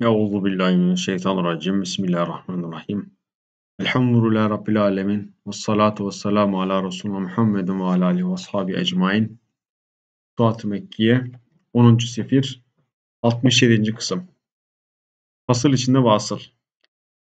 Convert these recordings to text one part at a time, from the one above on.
Euzu billahi mineşşeytanirracim. Bismillahirrahmanirrahim. Elhamdülillahi rabbil alamin. Ves salatu ves selamu ala resulina Muhammedin ve ala alihi ve ashabi ecmaîn. Suat-ı Mekkiye 10. sefir 67. kısım. Fasıl içinde vasıl.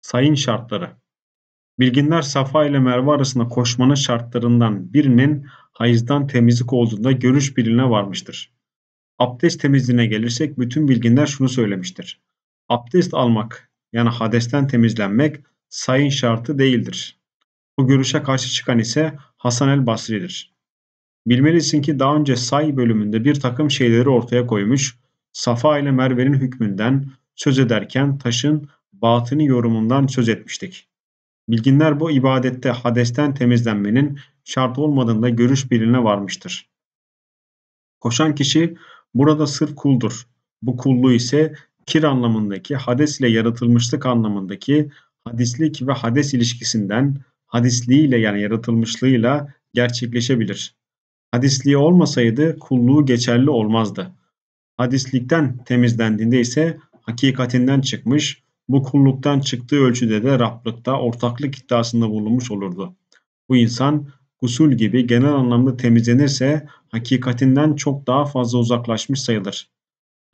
Sayın şartları. Bilginler Safa ile Merve arasında koşmanın şartlarından birinin hayızdan temizlik olduğunda görüş birliğine varmıştır. Abdest temizliğine gelirsek bütün bilginler şunu söylemiştir abdest almak yani hadesten temizlenmek sayın şartı değildir. Bu görüşe karşı çıkan ise Hasan el Basri'dir. Bilmelisin ki daha önce say bölümünde bir takım şeyleri ortaya koymuş, Safa ile Merve'nin hükmünden söz ederken taşın batını yorumundan söz etmiştik. Bilginler bu ibadette hadesten temizlenmenin şart olmadığında görüş birine varmıştır. Koşan kişi burada sırf kuldur. Bu kulluğu ise kir anlamındaki hades ile yaratılmışlık anlamındaki hadislik ve hades ilişkisinden hadisliğiyle yani yaratılmışlığıyla gerçekleşebilir. Hadisliği olmasaydı kulluğu geçerli olmazdı. Hadislikten temizlendiğinde ise hakikatinden çıkmış, bu kulluktan çıktığı ölçüde de Rab'lıkta ortaklık iddiasında bulunmuş olurdu. Bu insan gusül gibi genel anlamda temizlenirse hakikatinden çok daha fazla uzaklaşmış sayılır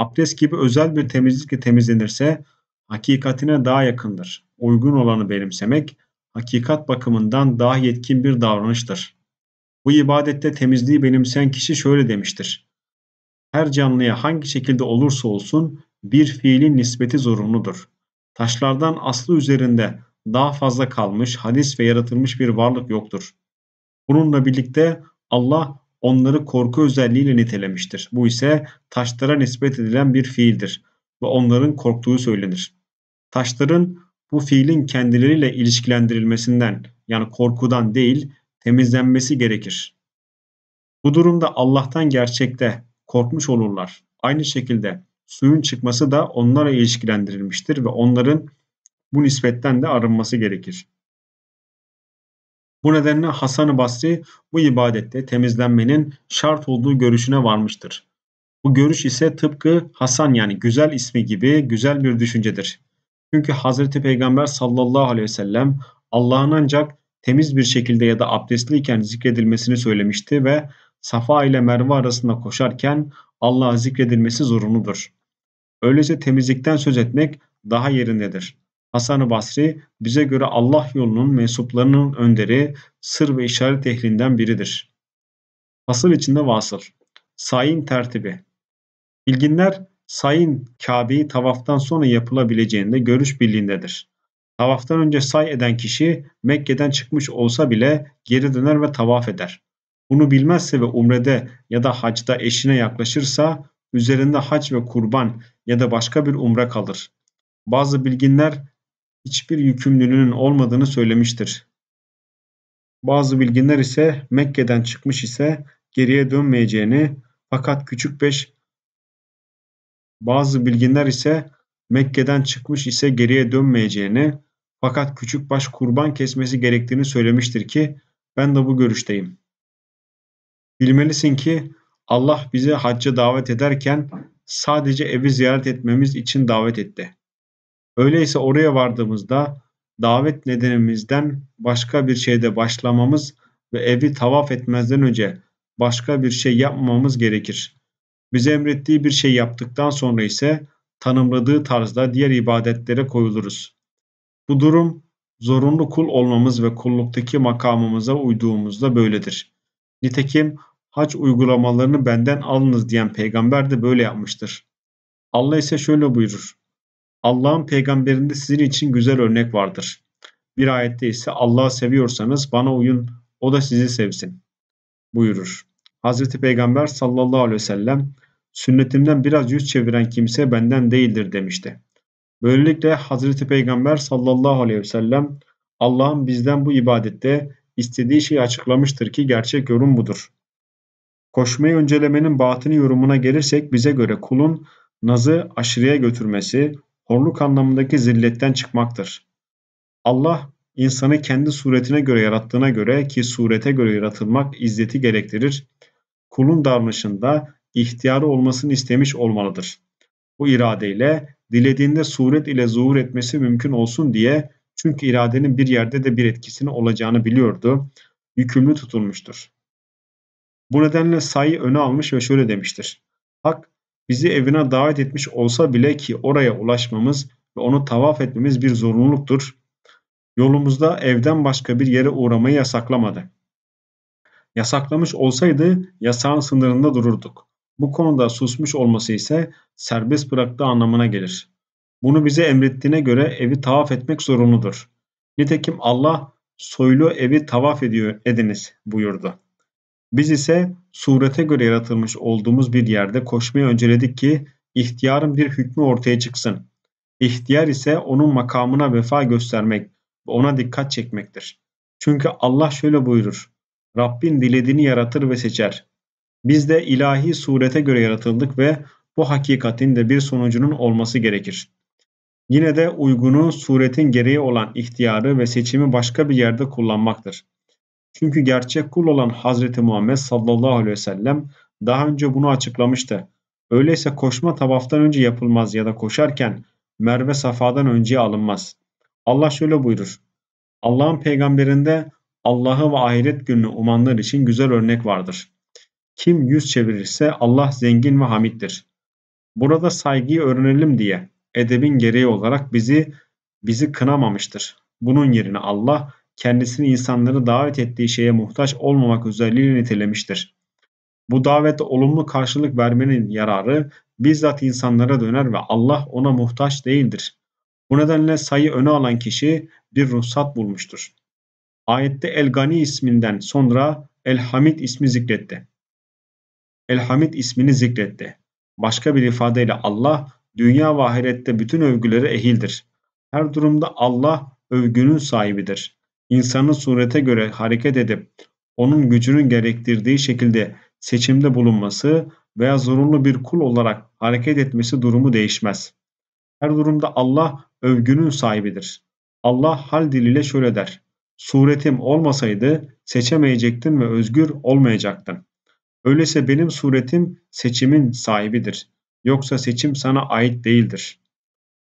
abdest gibi özel bir temizlikle temizlenirse hakikatine daha yakındır. Uygun olanı benimsemek hakikat bakımından daha yetkin bir davranıştır. Bu ibadette temizliği benimseyen kişi şöyle demiştir. Her canlıya hangi şekilde olursa olsun bir fiilin nispeti zorunludur. Taşlardan aslı üzerinde daha fazla kalmış, hadis ve yaratılmış bir varlık yoktur. Bununla birlikte Allah onları korku özelliğiyle nitelemiştir. Bu ise taşlara nispet edilen bir fiildir ve onların korktuğu söylenir. Taşların bu fiilin kendileriyle ilişkilendirilmesinden yani korkudan değil temizlenmesi gerekir. Bu durumda Allah'tan gerçekte korkmuş olurlar. Aynı şekilde suyun çıkması da onlara ilişkilendirilmiştir ve onların bu nispetten de arınması gerekir. Bu nedenle Hasan-ı Basri bu ibadette temizlenmenin şart olduğu görüşüne varmıştır. Bu görüş ise tıpkı Hasan yani güzel ismi gibi güzel bir düşüncedir. Çünkü Hazreti Peygamber sallallahu aleyhi ve sellem Allah'ın ancak temiz bir şekilde ya da abdestliyken zikredilmesini söylemişti ve Safa ile Merve arasında koşarken Allah'a zikredilmesi zorunludur. Öyleyse temizlikten söz etmek daha yerindedir. Hasan-ı Basri bize göre Allah yolunun mensuplarının önderi, sır ve işaret ehlinden biridir. Fasıl içinde vasıl. Sayin tertibi. Bilginler sayin Kabe'yi tavaftan sonra yapılabileceğinde görüş birliğindedir. Tavaftan önce say eden kişi Mekke'den çıkmış olsa bile geri döner ve tavaf eder. Bunu bilmezse ve umrede ya da hacda eşine yaklaşırsa üzerinde hac ve kurban ya da başka bir umre kalır. Bazı bilginler hiçbir yükümlülüğünün olmadığını söylemiştir. Bazı bilginler ise Mekke'den çıkmış ise geriye dönmeyeceğini fakat küçük beş bazı bilginler ise Mekke'den çıkmış ise geriye dönmeyeceğini fakat küçük baş kurban kesmesi gerektiğini söylemiştir ki ben de bu görüşteyim. Bilmelisin ki Allah bizi hacca davet ederken sadece evi ziyaret etmemiz için davet etti. Öyleyse oraya vardığımızda davet nedenimizden başka bir şeyde başlamamız ve evi tavaf etmezden önce başka bir şey yapmamamız gerekir. Bize emrettiği bir şey yaptıktan sonra ise tanımladığı tarzda diğer ibadetlere koyuluruz. Bu durum zorunlu kul olmamız ve kulluktaki makamımıza uyduğumuzda böyledir. Nitekim hac uygulamalarını benden alınız diyen peygamber de böyle yapmıştır. Allah ise şöyle buyurur. Allah'ın peygamberinde sizin için güzel örnek vardır. Bir ayette ise Allah'ı seviyorsanız bana uyun, o da sizi sevsin buyurur. Hz. Peygamber sallallahu aleyhi ve sellem sünnetimden biraz yüz çeviren kimse benden değildir demişti. Böylelikle Hz. Peygamber sallallahu aleyhi ve sellem Allah'ın bizden bu ibadette istediği şeyi açıklamıştır ki gerçek yorum budur. Koşmayı öncelemenin batını yorumuna gelirsek bize göre kulun nazı aşırıya götürmesi, horluk anlamındaki zilletten çıkmaktır. Allah insanı kendi suretine göre yarattığına göre ki surete göre yaratılmak izzeti gerektirir, kulun davranışında ihtiyarı olmasını istemiş olmalıdır. Bu iradeyle dilediğinde suret ile zuhur etmesi mümkün olsun diye çünkü iradenin bir yerde de bir etkisini olacağını biliyordu, yükümlü tutulmuştur. Bu nedenle sayı öne almış ve şöyle demiştir. Hak bizi evine davet etmiş olsa bile ki oraya ulaşmamız ve onu tavaf etmemiz bir zorunluluktur. Yolumuzda evden başka bir yere uğramayı yasaklamadı. Yasaklamış olsaydı yasağın sınırında dururduk. Bu konuda susmuş olması ise serbest bıraktığı anlamına gelir. Bunu bize emrettiğine göre evi tavaf etmek zorunludur. Nitekim Allah soylu evi tavaf ediyor ediniz buyurdu. Biz ise surete göre yaratılmış olduğumuz bir yerde koşmayı önceledik ki ihtiyarın bir hükmü ortaya çıksın. İhtiyar ise onun makamına vefa göstermek ve ona dikkat çekmektir. Çünkü Allah şöyle buyurur. Rabbin dilediğini yaratır ve seçer. Biz de ilahi surete göre yaratıldık ve bu hakikatin de bir sonucunun olması gerekir. Yine de uygunu suretin gereği olan ihtiyarı ve seçimi başka bir yerde kullanmaktır. Çünkü gerçek kul olan Hazreti Muhammed sallallahu aleyhi ve sellem daha önce bunu açıklamıştı. Öyleyse koşma tavaftan önce yapılmaz ya da koşarken Merve Safa'dan önce alınmaz. Allah şöyle buyurur. Allah'ın peygamberinde Allah'ı ve ahiret gününü umanlar için güzel örnek vardır. Kim yüz çevirirse Allah zengin ve hamittir. Burada saygıyı öğrenelim diye edebin gereği olarak bizi bizi kınamamıştır. Bunun yerine Allah kendisini insanları davet ettiği şeye muhtaç olmamak özelliğini nitelemiştir. Bu davete olumlu karşılık vermenin yararı bizzat insanlara döner ve Allah ona muhtaç değildir. Bu nedenle sayı öne alan kişi bir ruhsat bulmuştur. Ayette El Gani isminden sonra El Hamid ismi zikretti. El Hamid ismini zikretti. Başka bir ifadeyle Allah dünya ve ahirette bütün övgülere ehildir. Her durumda Allah övgünün sahibidir insanın surete göre hareket edip onun gücünün gerektirdiği şekilde seçimde bulunması veya zorunlu bir kul olarak hareket etmesi durumu değişmez. Her durumda Allah övgünün sahibidir. Allah hal diliyle şöyle der. Suretim olmasaydı seçemeyecektin ve özgür olmayacaktın. Öyleyse benim suretim seçimin sahibidir. Yoksa seçim sana ait değildir.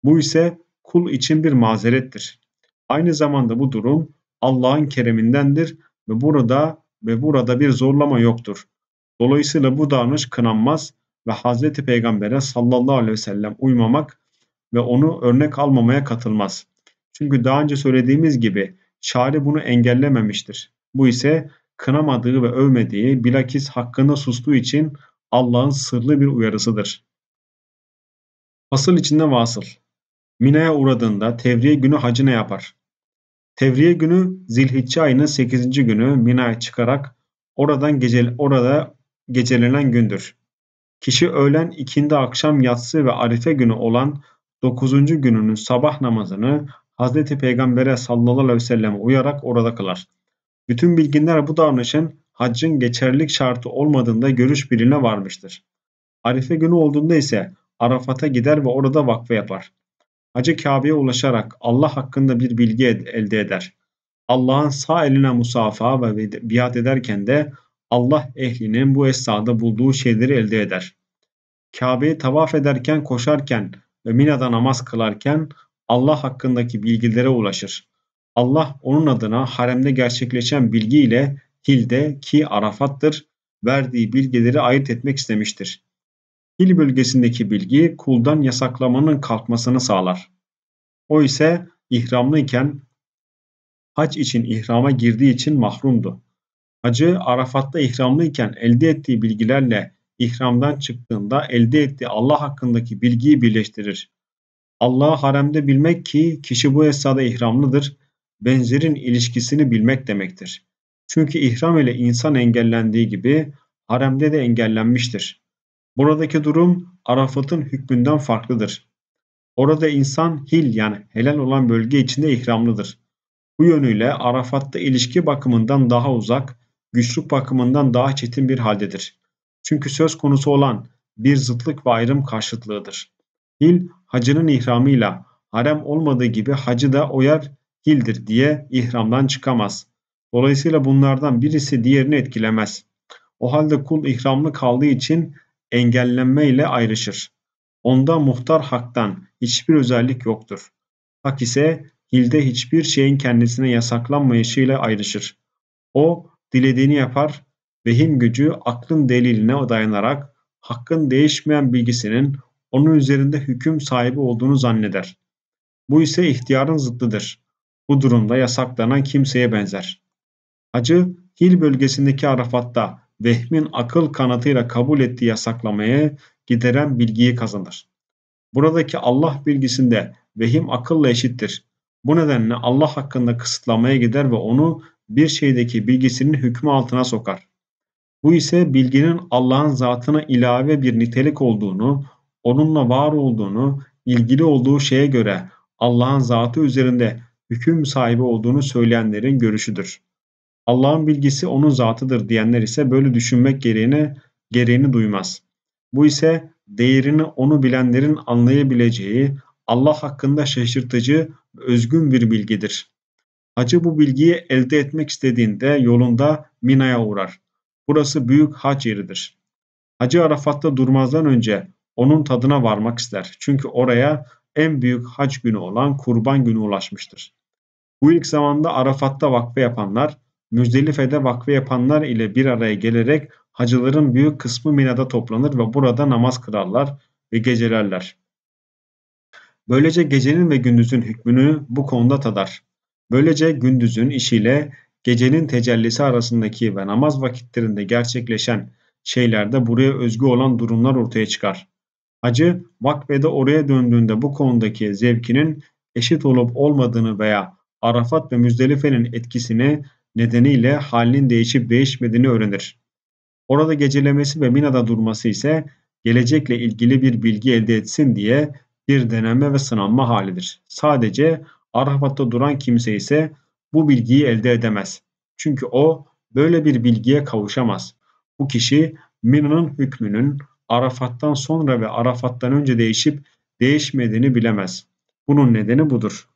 Bu ise kul için bir mazerettir. Aynı zamanda bu durum Allah'ın keremindendir ve burada ve burada bir zorlama yoktur. Dolayısıyla bu davranış kınanmaz ve Hz. Peygamber'e sallallahu aleyhi ve sellem uymamak ve onu örnek almamaya katılmaz. Çünkü daha önce söylediğimiz gibi çare bunu engellememiştir. Bu ise kınamadığı ve övmediği bilakis hakkında sustuğu için Allah'ın sırlı bir uyarısıdır. Asıl içinde vasıl. Mina'ya uğradığında tevriye günü hacı ne yapar? Tevriye günü Zilhicce ayının 8. günü Mina'ya çıkarak oradan gece, orada gecelenen gündür. Kişi öğlen ikindi akşam yatsı ve arife günü olan 9. gününün sabah namazını Hz. Peygamber'e sallallahu aleyhi ve selleme uyarak orada kılar. Bütün bilginler bu davranışın haccın geçerlilik şartı olmadığında görüş birine varmıştır. Arife günü olduğunda ise Arafat'a gider ve orada vakfe yapar. Hacı Kabe'ye ulaşarak Allah hakkında bir bilgi elde eder. Allah'ın sağ eline musafa ve biat ederken de Allah ehlinin bu esnada bulduğu şeyleri elde eder. Kabe'yi tavaf ederken, koşarken ve Mina'da namaz kılarken Allah hakkındaki bilgilere ulaşır. Allah onun adına haremde gerçekleşen bilgi ile Hil'de ki Arafat'tır verdiği bilgileri ayırt etmek istemiştir. Dil bölgesindeki bilgi kuldan yasaklamanın kalkmasını sağlar. O ise ihramlıyken hac için ihrama girdiği için mahrumdu. Hacı Arafat'ta ihramlıyken elde ettiği bilgilerle ihramdan çıktığında elde ettiği Allah hakkındaki bilgiyi birleştirir. Allah'ı haremde bilmek ki kişi bu esnada ihramlıdır, benzerin ilişkisini bilmek demektir. Çünkü ihram ile insan engellendiği gibi haremde de engellenmiştir. Buradaki durum Arafat'ın hükmünden farklıdır. Orada insan hil yani helal olan bölge içinde ihramlıdır. Bu yönüyle Arafat'ta ilişki bakımından daha uzak, güçlük bakımından daha çetin bir haldedir. Çünkü söz konusu olan bir zıtlık ve ayrım karşıtlığıdır. Hil, hacının ihramıyla harem olmadığı gibi hacı da o yer hildir diye ihramdan çıkamaz. Dolayısıyla bunlardan birisi diğerini etkilemez. O halde kul ihramlı kaldığı için engellenme ile ayrışır. Onda muhtar haktan hiçbir özellik yoktur. Hak ise hilde hiçbir şeyin kendisine yasaklanmayışıyla ayrışır. O dilediğini yapar, vehim gücü aklın deliline dayanarak hakkın değişmeyen bilgisinin onun üzerinde hüküm sahibi olduğunu zanneder. Bu ise ihtiyarın zıttıdır. Bu durumda yasaklanan kimseye benzer. Hacı, Hil bölgesindeki Arafat'ta vehmin akıl kanatıyla kabul ettiği yasaklamaya gideren bilgiyi kazanır. Buradaki Allah bilgisinde vehim akılla eşittir. Bu nedenle Allah hakkında kısıtlamaya gider ve onu bir şeydeki bilgisinin hükmü altına sokar. Bu ise bilginin Allah'ın zatına ilave bir nitelik olduğunu, onunla var olduğunu, ilgili olduğu şeye göre Allah'ın zatı üzerinde hüküm sahibi olduğunu söyleyenlerin görüşüdür. Allah'ın bilgisi onun zatıdır diyenler ise böyle düşünmek gereğine gereğini duymaz. Bu ise değerini onu bilenlerin anlayabileceği Allah hakkında şaşırtıcı özgün bir bilgidir. Hacı bu bilgiyi elde etmek istediğinde yolunda Mina'ya uğrar. Burası büyük hac yeridir. Hacı Arafat'ta durmazdan önce onun tadına varmak ister. Çünkü oraya en büyük hac günü olan kurban günü ulaşmıştır. Bu ilk zamanda Arafat'ta vakfe yapanlar Müzdelife'de vakfe yapanlar ile bir araya gelerek hacıların büyük kısmı Mina'da toplanır ve burada namaz kılarlar ve gecelerler. Böylece gecenin ve gündüzün hükmünü bu konuda tadar. Böylece gündüzün işiyle gecenin tecellisi arasındaki ve namaz vakitlerinde gerçekleşen şeylerde buraya özgü olan durumlar ortaya çıkar. Hacı vakfede oraya döndüğünde bu konudaki zevkinin eşit olup olmadığını veya Arafat ve Müzdelife'nin etkisini nedeniyle halinin değişip değişmediğini öğrenir. Orada gecelemesi ve Mina'da durması ise gelecekle ilgili bir bilgi elde etsin diye bir deneme ve sınanma halidir. Sadece Arafat'ta duran kimse ise bu bilgiyi elde edemez. Çünkü o böyle bir bilgiye kavuşamaz. Bu kişi Mina'nın hükmünün Arafat'tan sonra ve Arafat'tan önce değişip değişmediğini bilemez. Bunun nedeni budur.